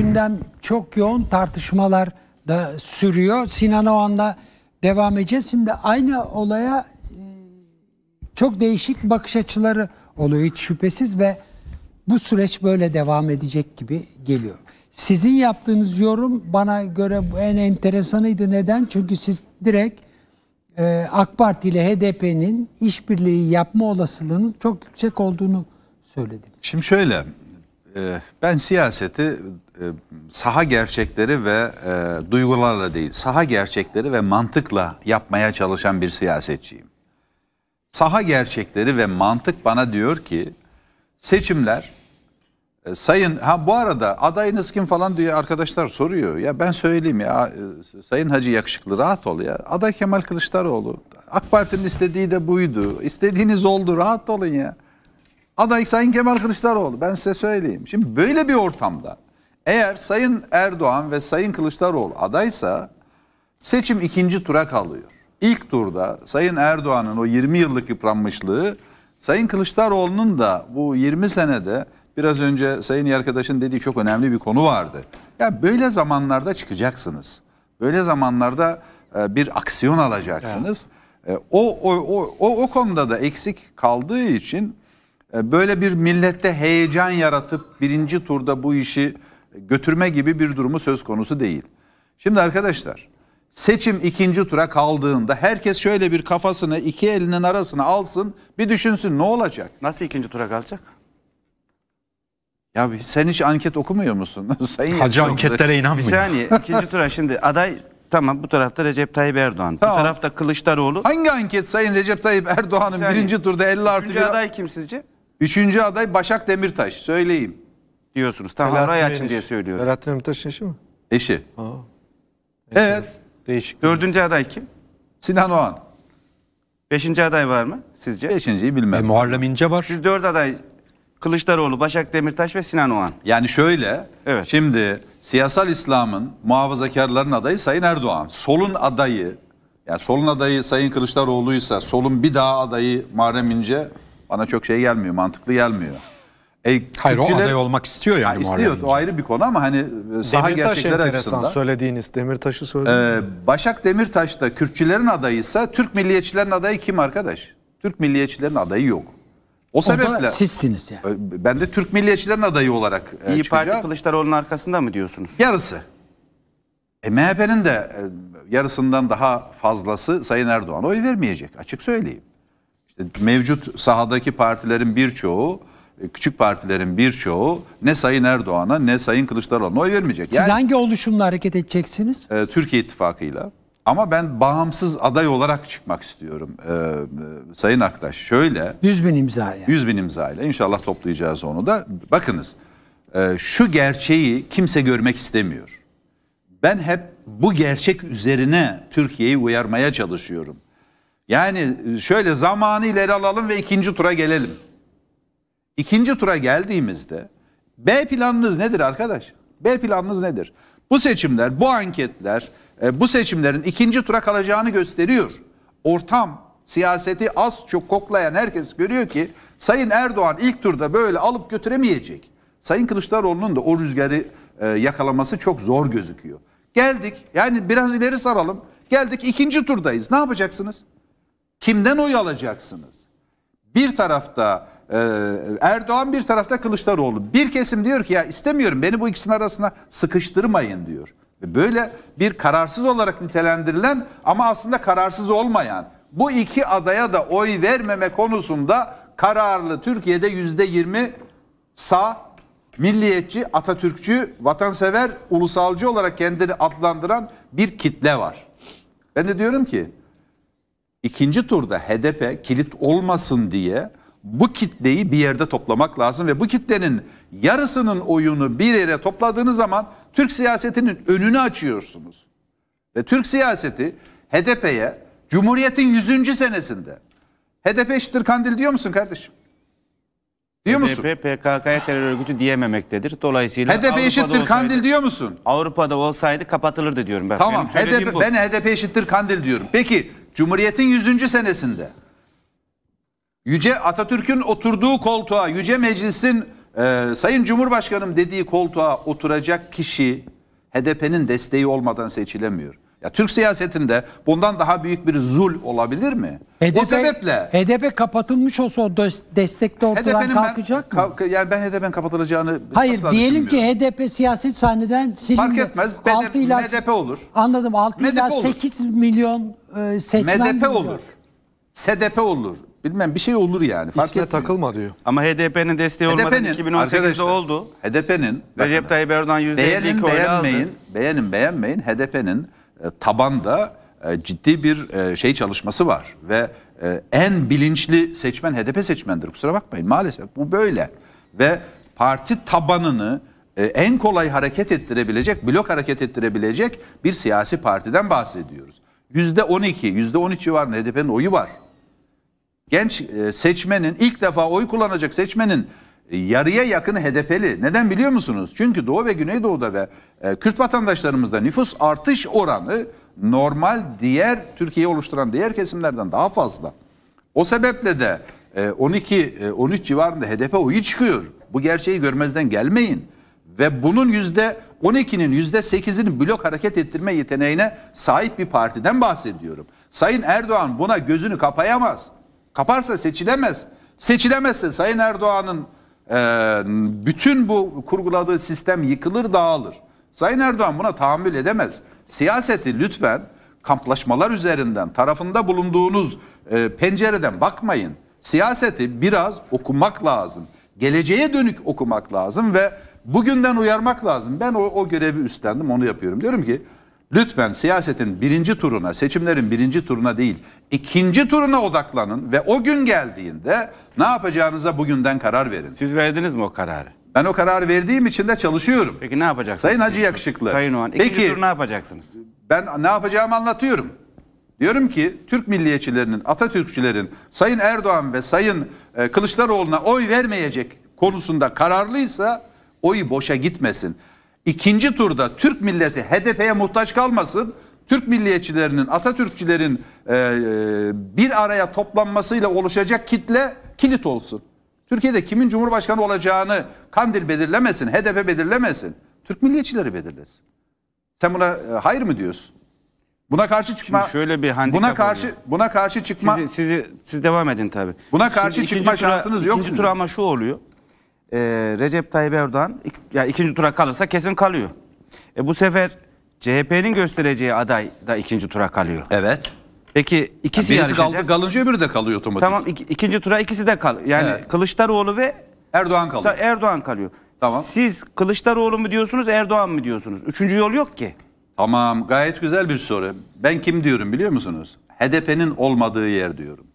Gündem çok yoğun tartışmalar da sürüyor. Sinan Oğan'la devam edeceğiz. Şimdi aynı olaya e, çok değişik bakış açıları oluyor hiç şüphesiz ve bu süreç böyle devam edecek gibi geliyor. Sizin yaptığınız yorum bana göre en enteresanıydı. Neden? Çünkü siz direkt e, AK Parti ile HDP'nin işbirliği yapma olasılığının çok yüksek olduğunu söylediniz. Şimdi şöyle, ee, ben siyaseti e, saha gerçekleri ve e, duygularla değil, saha gerçekleri ve mantıkla yapmaya çalışan bir siyasetçiyim. Saha gerçekleri ve mantık bana diyor ki seçimler e, sayın ha bu arada adayınız kim falan diye arkadaşlar soruyor. Ya ben söyleyeyim ya sayın Hacı yakışıklı rahat ol ya. Aday Kemal Kılıçdaroğlu. AK Parti'nin istediği de buydu. İstediğiniz oldu rahat olun ya. Aday Sayın Kemal Kılıçdaroğlu ben size söyleyeyim. Şimdi böyle bir ortamda eğer Sayın Erdoğan ve Sayın Kılıçdaroğlu adaysa seçim ikinci tura kalıyor. İlk turda Sayın Erdoğan'ın o 20 yıllık yıpranmışlığı Sayın Kılıçdaroğlu'nun da bu 20 senede biraz önce Sayın arkadaşın dediği çok önemli bir konu vardı. Ya böyle zamanlarda çıkacaksınız. Böyle zamanlarda bir aksiyon alacaksınız. Evet. O, o, o, o, o konuda da eksik kaldığı için e, böyle bir millette heyecan yaratıp birinci turda bu işi götürme gibi bir durumu söz konusu değil. Şimdi arkadaşlar seçim ikinci tura kaldığında herkes şöyle bir kafasını iki elinin arasına alsın bir düşünsün ne olacak? Nasıl ikinci tura kalacak? Ya sen hiç anket okumuyor musun? Sayın Hacı anketlere inanmıyor. Bir saniye ikinci tura şimdi aday tamam bu tarafta Recep Tayyip Erdoğan. Tamam. Bu tarafta Kılıçdaroğlu. Hangi anket Sayın Recep Tayyip Erdoğan'ın birinci turda 50 artı bir... aday kim sizce? Üçüncü aday Başak Demirtaş. söyleyeyim Diyorsunuz. Tamam Selahattin Ray açın Demirtaş. diye söylüyorum. Selahattin Demirtaş'ın eşi mi? Eşi. Aa, Evet. değişik. Dördüncü aday kim? Sinan Oğan. Beşinci aday var mı sizce? Beşinciyi E, bilmem. Muharrem İnce var. Siz dört aday Kılıçdaroğlu, Başak Demirtaş ve Sinan Oğan. Yani şöyle, Evet. şimdi siyasal İslam'ın muhafazakarların adayı Sayın Erdoğan. Solun adayı, yani solun adayı Sayın Kılıçdaroğlu'ysa solun bir daha adayı Muharrem İnce, bana çok şey gelmiyor, mantıklı gelmiyor. E, Hayır o aday olmak istiyor yani. İstiyor, istiyor o ayrı bir konu ama hani e, saha gerçekler açısından. söylediğiniz Demirtaş'ı söylediğiniz. E, Başak Demirtaş da Kürtçülerin adayıysa Türk milliyetçilerin adayı kim arkadaş? Türk milliyetçilerin adayı yok. O sebeple sizsiniz yani. Ben de Türk milliyetçilerin adayı olarak e, İyi çıkacağım. Parti Kılıçdaroğlu'nun arkasında mı diyorsunuz? Yarısı. E, MHP'nin de e, yarısından daha fazlası Sayın Erdoğan oy vermeyecek açık söyleyeyim. İşte mevcut sahadaki partilerin birçoğu e, küçük partilerin birçoğu ne Sayın Erdoğan'a ne Sayın Kılıçdaroğlu'na oy vermeyecek. Yani, Siz hangi oluşumla hareket edeceksiniz? E, Türkiye İttifakı'yla. Ama ben bağımsız aday olarak çıkmak istiyorum e, e Sayın Aktaş. Şöyle. 100 bin imza ile. 100 bin imza ile İnşallah toplayacağız onu da. Bakınız e, şu gerçeği kimse görmek istemiyor. Ben hep bu gerçek üzerine Türkiye'yi uyarmaya çalışıyorum. Yani e, şöyle zamanı ileri alalım ve ikinci tura gelelim. İkinci tura geldiğimizde B planınız nedir arkadaş? B planınız nedir? Bu seçimler, bu anketler, e, bu seçimlerin ikinci tura kalacağını gösteriyor. Ortam, siyaseti az çok koklayan herkes görüyor ki Sayın Erdoğan ilk turda böyle alıp götüremeyecek. Sayın Kılıçdaroğlu'nun da o rüzgarı e, yakalaması çok zor gözüküyor. Geldik, yani biraz ileri saralım. Geldik ikinci turdayız. Ne yapacaksınız? Kimden oy alacaksınız? Bir tarafta e, Erdoğan bir tarafta Kılıçdaroğlu. Bir kesim diyor ki ya istemiyorum beni bu ikisinin arasına sıkıştırmayın diyor. E, böyle bir kararsız olarak nitelendirilen ama aslında kararsız olmayan bu iki adaya da oy vermeme konusunda kararlı Türkiye'de yüzde yirmi sağ milliyetçi, Atatürkçü, vatansever, ulusalcı olarak kendini adlandıran bir kitle var. Ben de diyorum ki ikinci turda HDP kilit olmasın diye bu kitleyi bir yerde toplamak lazım ve bu kitlenin yarısının oyunu bir yere topladığınız zaman Türk siyasetinin önünü açıyorsunuz. Ve Türk siyaseti HDP'ye Cumhuriyet'in 100. senesinde HDP eşittir kandil diyor musun kardeşim? Diyor HDP, musun? HDP PKK'ya terör örgütü diyememektedir. Dolayısıyla HDP Avrupa'da eşittir olsaydı, kandil diyor musun? Avrupa'da olsaydı kapatılırdı diyorum ben. Tamam. HDP, ben HDP eşittir kandil diyorum. Peki Cumhuriyet'in 100. senesinde Yüce Atatürk'ün oturduğu koltuğa, Yüce Meclis'in e, Sayın Cumhurbaşkanım dediği koltuğa oturacak kişi HDP'nin desteği olmadan seçilemiyor. Ya Türk siyasetinde bundan daha büyük bir zul olabilir mi? HDP, o sebeple HDP kapatılmış olsa o destek de ortadan kalkacak ben, mı? Ka yani ben HDP'nin kapatılacağını Hayır diyelim ki HDP siyaset sahneden silindi. Fark etmez. altı 6 ila, MDP olur. Anladım. 6 ila 8 olur. milyon e, seçmen MDP olur. SDP olur. Bilmem bir şey olur yani. Fark İsme takılma diyor. Ama HDP'nin desteği HDP'nin, olmadan 2018'de oldu. HDP'nin Recep Tayyip Erdoğan %52 oyla aldı. Beğenmeyin, beğenin beğenmeyin. HDP'nin e, tabanda e, ciddi bir e, şey çalışması var ve en bilinçli seçmen HDP seçmendir kusura bakmayın maalesef bu böyle ve parti tabanını en kolay hareket ettirebilecek blok hareket ettirebilecek bir siyasi partiden bahsediyoruz. Yüzde 12, yüzde 13 civarında HDP'nin oyu var. Genç seçmenin ilk defa oy kullanacak seçmenin yarıya yakın HDP'li. Neden biliyor musunuz? Çünkü Doğu ve Güneydoğu'da ve e, Kürt vatandaşlarımızda nüfus artış oranı normal diğer Türkiye'yi oluşturan diğer kesimlerden daha fazla. O sebeple de 12-13 e, e, civarında HDP oyu çıkıyor. Bu gerçeği görmezden gelmeyin. Ve bunun yüzde 12'nin yüzde 8'ini blok hareket ettirme yeteneğine sahip bir partiden bahsediyorum. Sayın Erdoğan buna gözünü kapayamaz. Kaparsa seçilemez. Seçilemezse Sayın Erdoğan'ın ee, bütün bu kurguladığı sistem yıkılır dağılır. Sayın Erdoğan buna tahammül edemez. Siyaseti lütfen kamplaşmalar üzerinden tarafında bulunduğunuz e, pencereden bakmayın. Siyaseti biraz okumak lazım. Geleceğe dönük okumak lazım ve bugünden uyarmak lazım. Ben o, o görevi üstlendim onu yapıyorum. Diyorum ki Lütfen siyasetin birinci turuna, seçimlerin birinci turuna değil, ikinci turuna odaklanın ve o gün geldiğinde ne yapacağınıza bugünden karar verin. Siz verdiniz mi o kararı? Ben o kararı verdiğim için de çalışıyorum. Peki ne yapacaksınız? Sayın Hacı Yakışıklı. Sayın Oğan, ikinci Peki, tur ne yapacaksınız? Ben ne yapacağımı anlatıyorum. Diyorum ki Türk milliyetçilerinin, Atatürkçülerin Sayın Erdoğan ve Sayın e, Kılıçdaroğlu'na oy vermeyecek konusunda kararlıysa oy boşa gitmesin ikinci turda Türk milleti HDP'ye muhtaç kalmasın. Türk milliyetçilerinin, Atatürkçülerin e, e, bir araya toplanmasıyla oluşacak kitle kilit olsun. Türkiye'de kimin cumhurbaşkanı olacağını Kandil belirlemesin, HDP belirlemesin. Türk milliyetçileri belirlesin. Sen buna e, hayır mı diyorsun? Buna karşı çıkma. Şimdi şöyle bir Buna karşı oluyor. buna karşı çıkma. Sizi, sizi siz devam edin tabii. Buna karşı Şimdi çıkma tura, şansınız yok. İkinci tur ama şu oluyor e, Recep Tayyip Erdoğan ik, yani ikinci tura kalırsa kesin kalıyor. E, bu sefer CHP'nin göstereceği aday da ikinci tura kalıyor. Evet. Peki ikisi yani birisi kaldı, kalınca öbürü de kalıyor otomatik. Tamam ik- ikinci tura ikisi de kal. Yani Evet. Kılıçdaroğlu ve Erdoğan kalıyor. Erdoğan kalıyor. Tamam. Siz Kılıçdaroğlu mu diyorsunuz Erdoğan mı diyorsunuz? Üçüncü yol yok ki. Tamam gayet güzel bir soru. Ben kim diyorum biliyor musunuz? HDP'nin olmadığı yer diyorum.